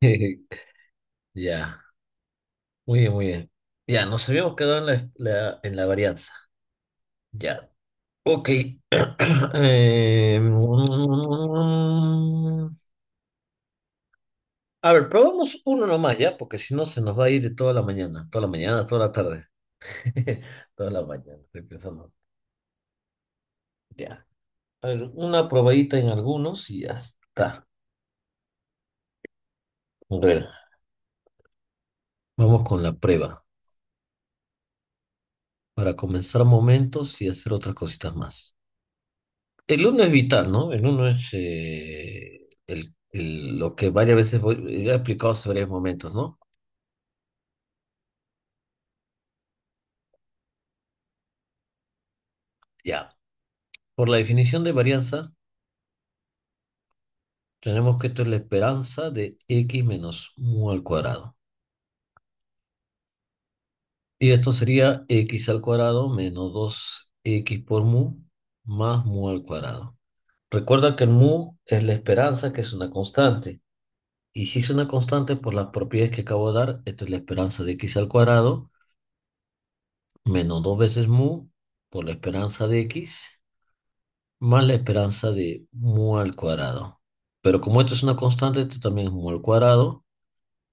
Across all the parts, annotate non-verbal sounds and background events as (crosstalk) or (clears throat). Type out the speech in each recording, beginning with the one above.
(laughs) Ya, muy bien, muy bien. Ya, nos habíamos quedado en la, en la varianza. Ya, ok. (clears throat) Eh, mm. a ver, probamos uno nomás ya, porque si no se nos va a ir toda la mañana, toda la mañana, toda la tarde. (laughs) Toda la mañana, Ya, a ver, una probadita en algunos y ya está vamos con la prueba. Para comenzar momentos y hacer otras cositas más. El uno es vital, ¿no? El uno es eh, lo que varias veces he aplicado hace varios momentos, ¿no? Ya. Por la definición de varianza, tenemos que esta es la esperanza de x menos mu al cuadrado. Y esto sería x al cuadrado menos 2x por mu más mu al cuadrado. Recuerda que el mu es la esperanza, que es una constante. Y si es una constante por las propiedades que acabo de dar, esta es la esperanza de x al cuadrado menos 2 veces mu por la esperanza de x más la esperanza de mu al cuadrado. Pero como esto es una constante, esto también es mu al cuadrado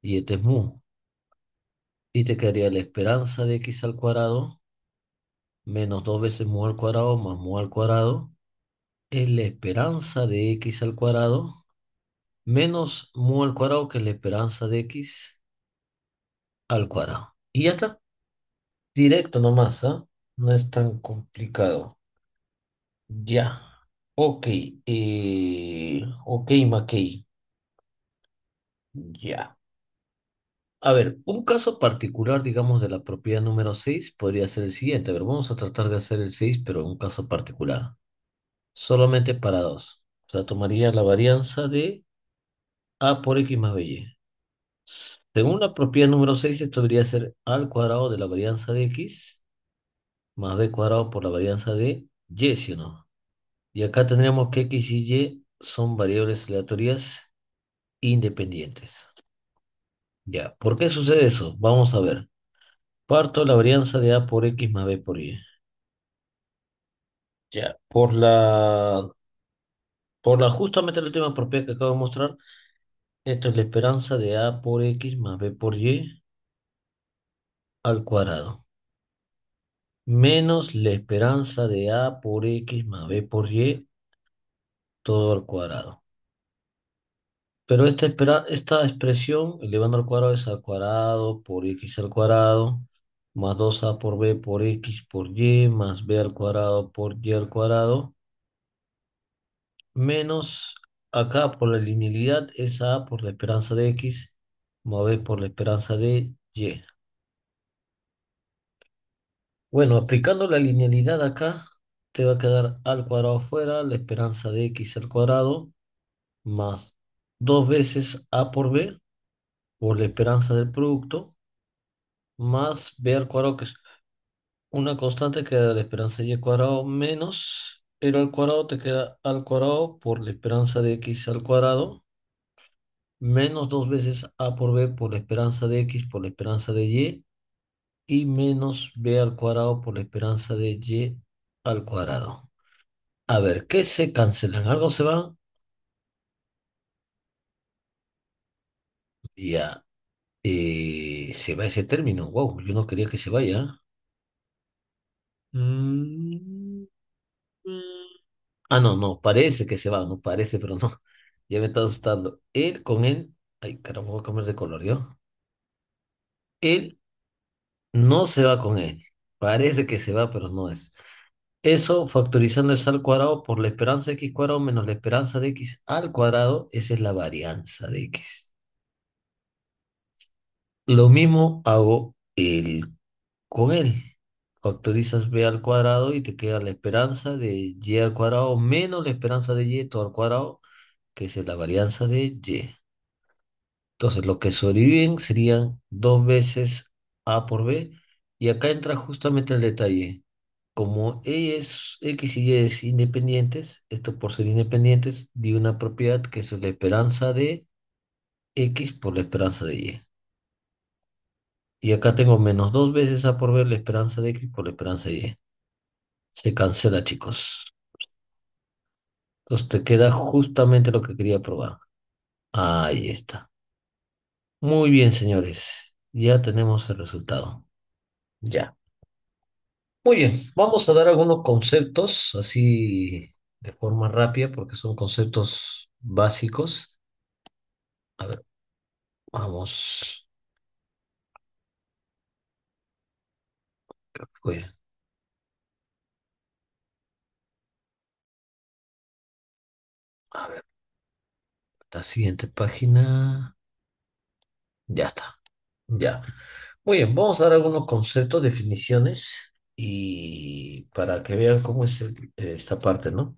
y este es mu. Y te quedaría la esperanza de x al cuadrado menos dos veces mu al cuadrado más mu al cuadrado es la esperanza de x al cuadrado menos mu al cuadrado que es la esperanza de x al cuadrado. Y ya está. Directo nomás, ah No es tan complicado. Ya. Ok, eh, ok, Mackey. Ya. A ver, un caso particular, digamos, de la propiedad número 6 podría ser el siguiente. A ver, vamos a tratar de hacer el 6, pero un caso particular. Solamente para dos. O sea, tomaría la varianza de A por X más B. Según la propiedad número 6, esto debería ser al cuadrado de la varianza de X más B cuadrado por la varianza de Y, ¿sí o no? Y acá tendríamos que X y Y son variables aleatorias independientes. Ya, ¿por qué sucede eso? Vamos a ver. Parto la varianza de A por X más B por Y. Ya, por la, por la justamente la última propiedad que acabo de mostrar, esto es la esperanza de A por X más B por Y al cuadrado menos la esperanza de A por X más B por Y, todo al cuadrado. Pero esta, expresión, elevando al cuadrado, es al cuadrado por X al cuadrado, más 2A por B por X por Y, más B al cuadrado por Y al cuadrado, menos acá por la linealidad es A por la esperanza de X, más B por la esperanza de Y. Bueno, aplicando la linealidad acá, te va a quedar al cuadrado afuera la esperanza de x al cuadrado, más dos veces a por b, por la esperanza del producto, más b al cuadrado, que es una constante, que da la esperanza de y al cuadrado, menos pero al cuadrado, te queda al cuadrado por la esperanza de x al cuadrado, menos dos veces a por b por la esperanza de x por la esperanza de y, y menos b al cuadrado por la esperanza de y al cuadrado. A ver, ¿qué se cancelan? ¿Algo se va? Ya. Eh, se va ese término. Wow, yo no quería que se vaya. Mm, mm. Ah, no, no, parece que se va, no parece, pero no. (laughs) Ya me está asustando. Él con él. Ay, caramba, voy a cambiar de color yo. Él no se va con él. Parece que se va, pero no es. Eso factorizando es al cuadrado por la esperanza de x cuadrado menos la esperanza de x al cuadrado. Esa es la varianza de x. Lo mismo hago el, con él. Factorizas b al cuadrado y te queda la esperanza de y al cuadrado menos la esperanza de y todo al cuadrado, que es la varianza de y. Entonces, lo que sobreviven serían dos veces a por B. Y acá entra justamente el detalle. Como e es X y Y es independientes, esto por ser independientes, di una propiedad que es la esperanza de X por la esperanza de Y. Y acá tengo menos dos veces A por B la esperanza de X por la esperanza de Y. Se cancela, chicos. Entonces te queda justamente lo que quería probar. Ahí está. Muy bien, señores. Ya tenemos el resultado. Ya. Muy bien, vamos a dar algunos conceptos así de forma rápida porque son conceptos básicos. A ver, vamos. a ver, la siguiente página. Ya está. Ya. Muy bien, vamos a dar algunos conceptos, definiciones y para que vean cómo es eh, esta parte, ¿no?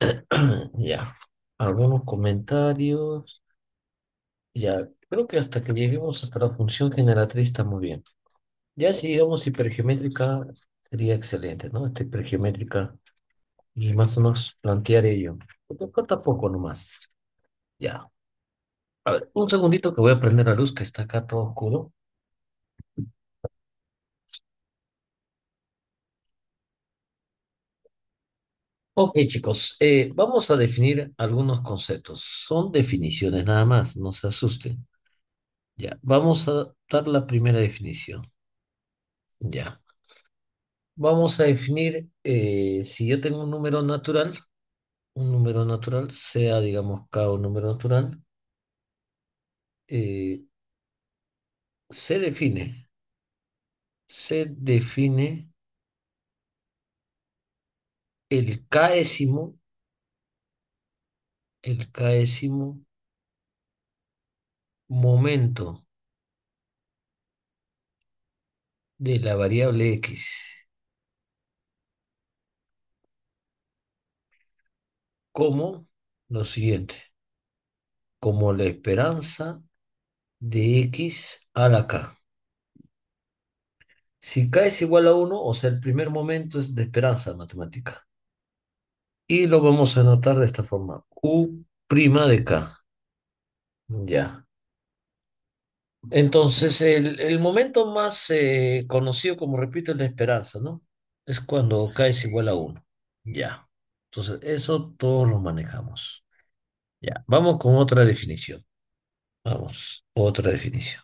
(clears throat) Ya. Algunos comentarios. Ya. Creo que hasta que lleguemos hasta la función generatriz está muy bien. Ya si digamos hipergeométrica sería excelente, ¿no? Esta hipergeométrica y más o menos plantear ello. Porque falta poco nomás. Ya. A ver, un segundito que voy a prender la luz que está acá todo oscuro. Ok, chicos, eh, vamos a definir algunos conceptos. Son definiciones nada más, no se asusten. Ya, vamos a dar la primera definición. Ya. Vamos a definir eh, si yo tengo un número natural, un número natural, sea digamos K un número natural, eh, se define, se define el caésimo, el caésimo momento de la variable X. Como lo siguiente, como la esperanza de x a la k. Si k es igual a 1, o sea, el primer momento es de esperanza matemática. Y lo vamos a anotar de esta forma. U' de k. Ya. Entonces, el, momento más eh, conocido, como repito, es la esperanza, ¿no? Es cuando k es igual a 1. Ya. Entonces, eso todos lo manejamos. Ya. Vamos con otra definición. Vamos, otra definición.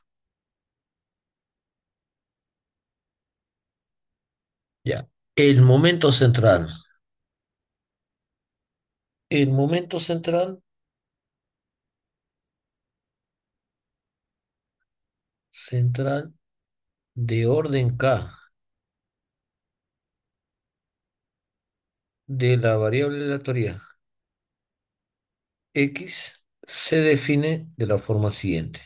Ya. El momento central. El momento central central de orden K de la variable aleatoria X se define de la forma siguiente,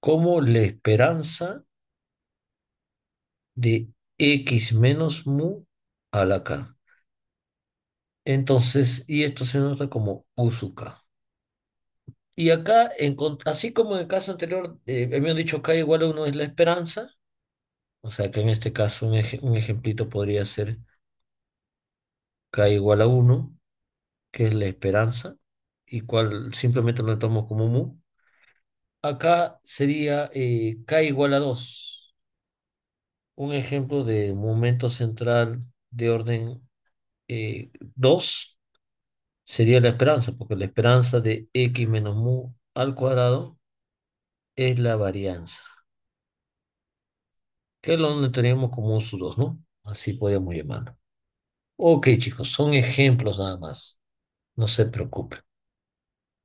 como la esperanza de x menos mu a la k. Entonces, y esto se nota como k Y acá, así como en el caso anterior, me eh, han dicho k igual a 1 es la esperanza, o sea que en este caso un, un ejemplito podría ser k igual a 1, que es la esperanza, y cual simplemente lo tomo como mu. Acá sería eh, k igual a 2. Un ejemplo de momento central de orden 2 eh, sería la esperanza, porque la esperanza de x menos mu al cuadrado es la varianza. Que es donde tenemos como un su 2, ¿no? Así podríamos llamarlo. Ok, chicos, son ejemplos nada más no se preocupe.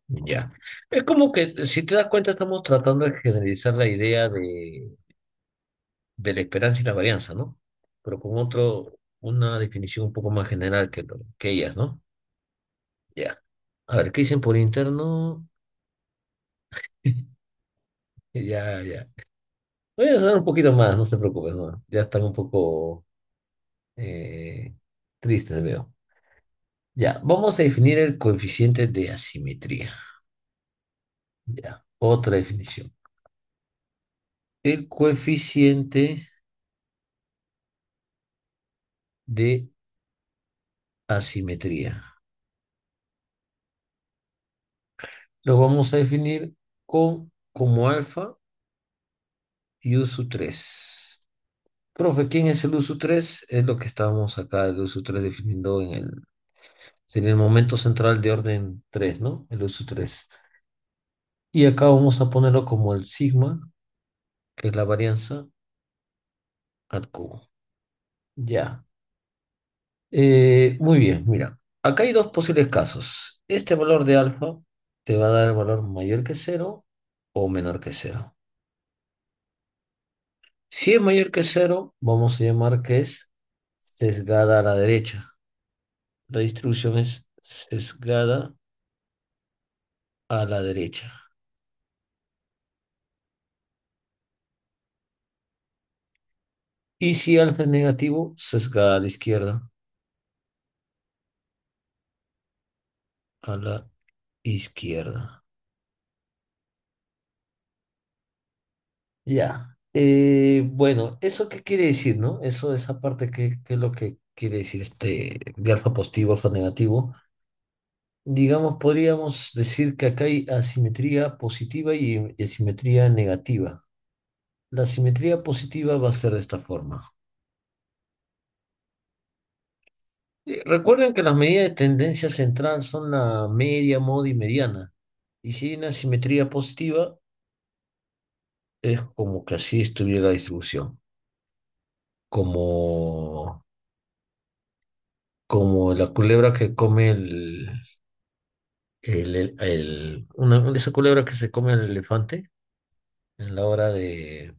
Ya. Es como que, si te das cuenta, estamos tratando de generalizar la idea de, de la esperanza y la varianza, ¿no? Pero con otro, una definición un poco más general que, lo- que ellas, ¿no? Ya. A ver, ¿qué dicen por interno? (laughs) Ya, ya. Voy a hacer un poquito más, no se preocupen, ¿no? Ya están un poco eh, tristes, veo. Ya, vamos a definir el coeficiente de asimetría. Ya, otra definición. El coeficiente de asimetría. Lo vamos a definir con, como alfa y uso 3. Profe, ¿quién es el u 3? Es lo que estábamos acá, el u 3 definiendo en el Sería el momento central de orden 3, ¿no? El uso 3. Y acá vamos a ponerlo como el sigma, que es la varianza al cubo. Ya. Eh, muy bien, mira. Acá hay dos posibles casos. Este valor de alfa te va a dar el valor mayor que 0 o menor que 0. Si es mayor que 0, vamos a llamar que es sesgada a la derecha la distribución es sesgada a la derecha. Y si alfa es negativo, sesgada a la izquierda. A la izquierda. Ya. Eh, bueno, ¿eso qué quiere decir, no? Eso, esa parte, que, que es lo que quiere decir este de alfa positivo, alfa negativo, digamos, podríamos decir que acá hay asimetría positiva y asimetría negativa. La asimetría positiva va a ser de esta forma. Recuerden que las medidas de tendencia central son la media, moda y mediana. Y si hay una asimetría positiva, es como que así estuviera la distribución. Como como la culebra que come el, el, esa culebra que se come el elefante en la hora de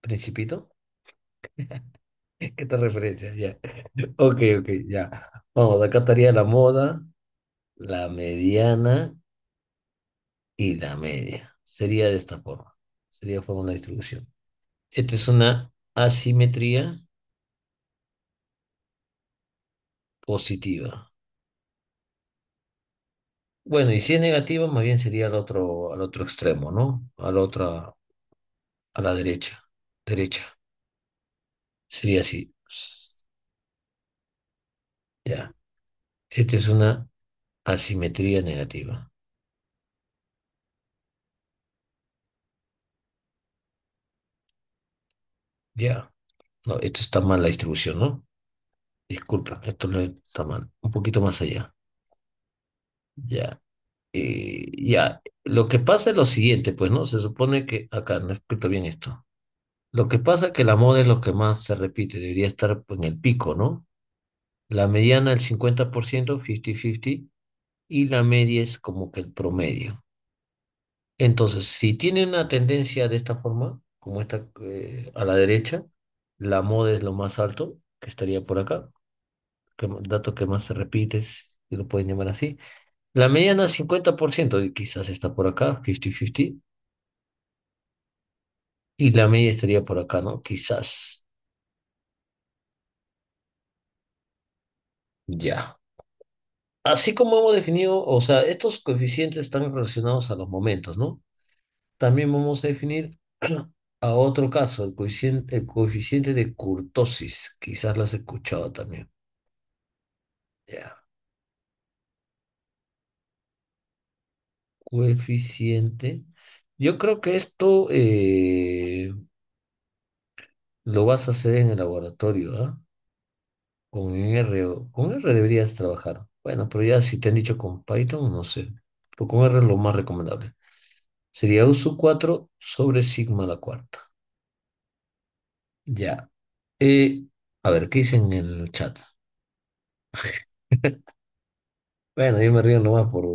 Principito. (laughs) ¿Qué te referencias? Ya. Ok, ok, ya. Vamos, acá estaría la moda, la mediana y la media. Sería de esta forma. Sería forma de distribución. Esta es una asimetría positiva. Bueno, y si es negativa, más bien sería al otro, al otro extremo, ¿no? A la otra, a la derecha. Derecha. Sería así. Ya. Esta es una asimetría negativa. Ya. No, esto está mal la distribución, ¿no? Disculpa, esto no está mal. Un poquito más allá. Ya. ya. Lo que pasa es lo siguiente, pues, ¿no? Se supone que acá no he escrito bien esto. Lo que pasa es que la moda es lo que más se repite, debería estar en el pico, ¿no? La mediana el 50%, 50-50, y la media es como que el promedio. Entonces, si tiene una tendencia de esta forma, como esta eh, a la derecha, la moda es lo más alto, que estaría por acá, dato que más se repite, si lo pueden llamar así. La mediana 50%, quizás está por acá, 50-50. Y la media estaría por acá, ¿no? Quizás. Ya. Así como hemos definido, o sea, estos coeficientes están relacionados a los momentos, ¿no? También vamos a definir (clears throat) a otro caso, el coeficiente, el coeficiente de curtosis, Quizás lo has escuchado también. Ya. Coeficiente. Yo creo que esto eh, lo vas a hacer en el laboratorio, ¿ah? Con R, con R deberías trabajar. Bueno, pero ya si te han dicho con Python, no sé. Pero con R es lo más recomendable. Sería U 4 sobre sigma la cuarta. Ya. Eh, a ver, ¿qué dicen en el chat? (laughs) (laughs) Bueno, yo me río nomás por,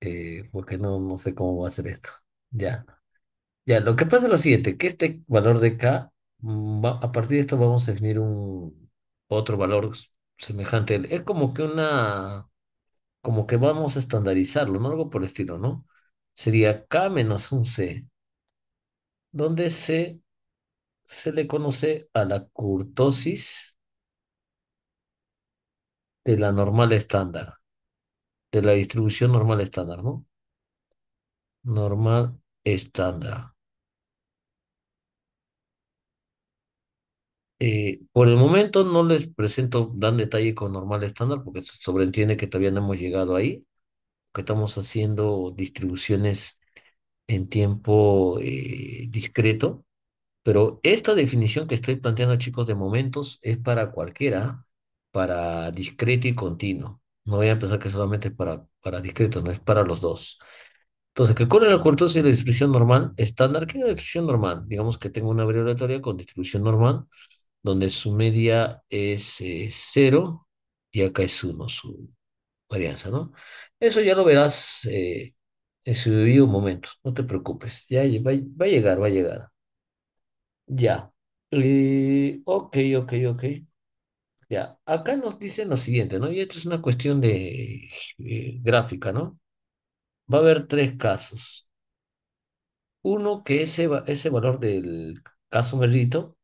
eh, porque no, no sé cómo va a hacer esto. Ya, ya, lo que pasa es lo siguiente, que este valor de K, mm, a partir de esto vamos a definir un otro valor semejante. Es como que una, como que vamos a estandarizarlo, ¿no? Algo por el estilo, ¿no? Sería K menos un C, donde C se le conoce a la curtosis de la normal estándar, de la distribución normal estándar, ¿no? Normal estándar. Eh, por el momento no les presento Dan detalle con normal estándar porque se sobreentiende que todavía no hemos llegado ahí, que estamos haciendo distribuciones en tiempo eh, discreto, pero esta definición que estoy planteando chicos de momentos es para cualquiera, para discreto y continuo. No voy a empezar que solamente para, para discreto, no es para los dos. Entonces, ¿qué corre la cortosis y la distribución normal? Estándar, que es la distribución normal? Digamos que tengo una aleatoria con distribución normal, donde su media es eh, cero y acá es uno, su varianza, ¿no? Eso ya lo verás eh, en su debido momento, no te preocupes, ya va, va a llegar, va a llegar. Ya. ok, ok, ok. Ya, acá nos dicen lo siguiente, ¿no? Y esto es una cuestión de eh, gráfica, ¿no? Va a haber tres casos. Uno, que ese, ese valor del caso maldito,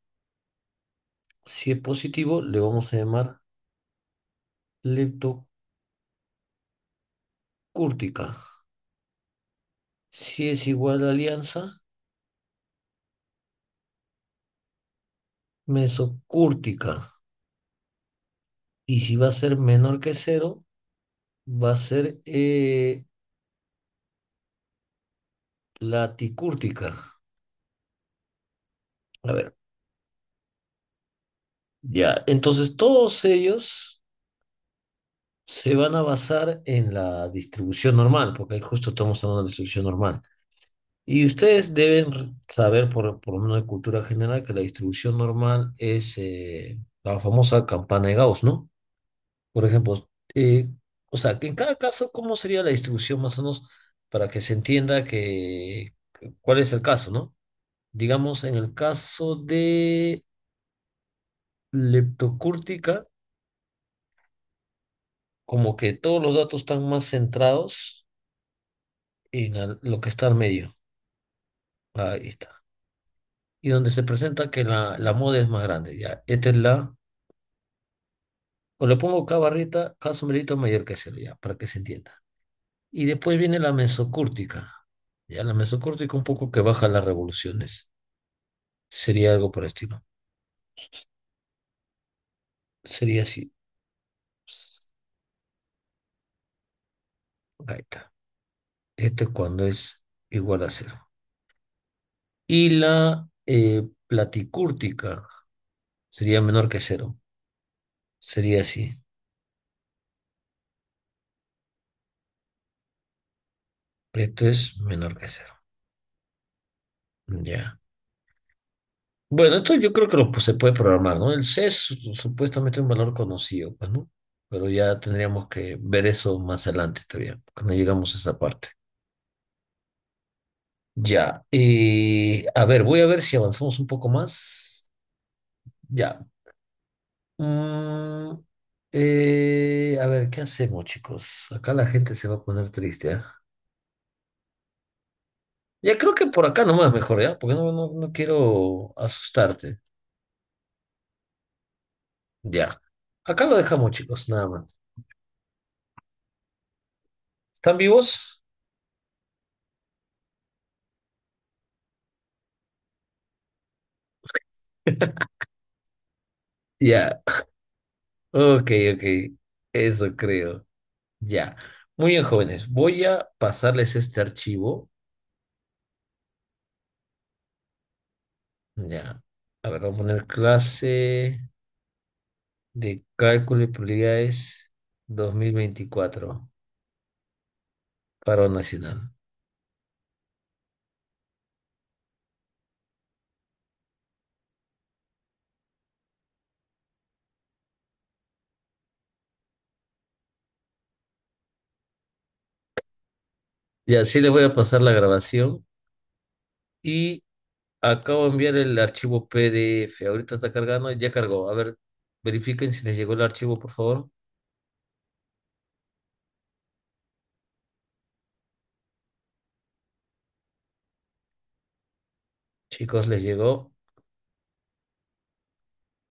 si es positivo, le vamos a llamar leptocúrtica. Si es igual a alianza, mesocúrtica. Y si va a ser menor que cero, va a ser eh, la ticúrtica. A ver. Ya, entonces todos ellos se van a basar en la distribución normal, porque ahí justo estamos hablando de la distribución normal. Y ustedes deben saber, por, por lo menos de cultura general, que la distribución normal es eh, la famosa campana de Gauss, ¿no? Por ejemplo, eh, o sea, en cada caso, ¿cómo sería la distribución más o menos para que se entienda que cuál es el caso, ¿no? Digamos, en el caso de leptocúrtica, como que todos los datos están más centrados en lo que está al medio. Ahí está. Y donde se presenta que la, la moda es más grande, ya. Esta es la o le pongo K barrita, K sombrerito mayor que cero, ya, para que se entienda. Y después viene la mesocúrtica. Ya la mesocúrtica un poco que baja las revoluciones. Sería algo por el estilo. Sería así. Ahí está. Este cuando es igual a cero. Y la eh, platicúrtica sería menor que cero sería así. Esto es menor que cero. Ya. Bueno, esto yo creo que pues, se puede programar, ¿no? El C es supuestamente un valor conocido, pues, ¿no? Pero ya tendríamos que ver eso más adelante todavía, cuando llegamos a esa parte. Ya. Y a ver, voy a ver si avanzamos un poco más. Ya, Mm, eh, a ver, ¿qué hacemos, chicos? Acá la gente se va a poner triste, ¿ah? Ya creo que por acá nomás mejor, ¿ya? Porque no, no, no quiero asustarte. Ya. Acá lo dejamos, chicos, nada más. ¿Están vivos? (laughs) Ya. Ok, ok. Eso creo. Ya. Muy bien, jóvenes. Voy a pasarles este archivo. Ya. A ver, vamos a poner clase de cálculo y probabilidades 2024. Paro nacional. Ya, sí les voy a pasar la grabación y acabo de enviar el archivo PDF. Ahorita está cargando, ya cargó. A ver, verifiquen si les llegó el archivo, por favor. Chicos, les llegó.